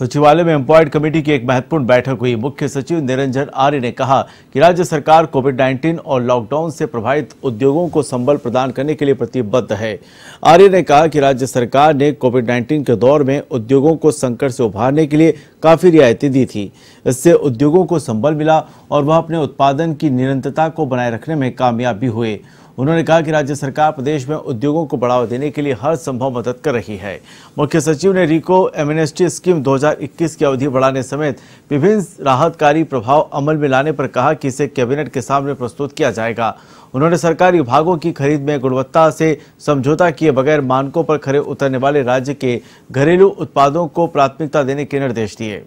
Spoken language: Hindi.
सचिवालय में एम्प्लॉयड कमेटी की एक महत्वपूर्ण बैठक हुई मुख्य सचिव निरंजन आर्य ने कहा कि राज्य सरकार कोविड 19 और लॉकडाउन से प्रभावित उद्योगों को संबल प्रदान करने के लिए प्रतिबद्ध है आर्य ने कहा कि राज्य सरकार ने कोविड 19 के दौर में उद्योगों को संकट से उभारने के लिए काफी रियायतें दी थी इससे उद्योगों को संबल मिला और वह अपने उत्पादन की निरंतरता को बनाए रखने में कामयाब भी हुए उन्होंने कहा कि राज्य सरकार प्रदेश में उद्योगों को बढ़ावा देने के लिए हर संभव मदद कर रही है मुख्य सचिव ने रिको एमएनएसटी स्कीम 2021 की अवधि बढ़ाने समेत विभिन्न राहतकारी प्रभाव अमल में लाने पर कहा कि इसे कैबिनेट के सामने प्रस्तुत किया जाएगा उन्होंने सरकारी विभागों की खरीद में गुणवत्ता से समझौता किए बगैर मानकों पर खड़े उतरने वाले राज्य के घरेलू उत्पादों को प्राथमिकता देने के निर्देश दिए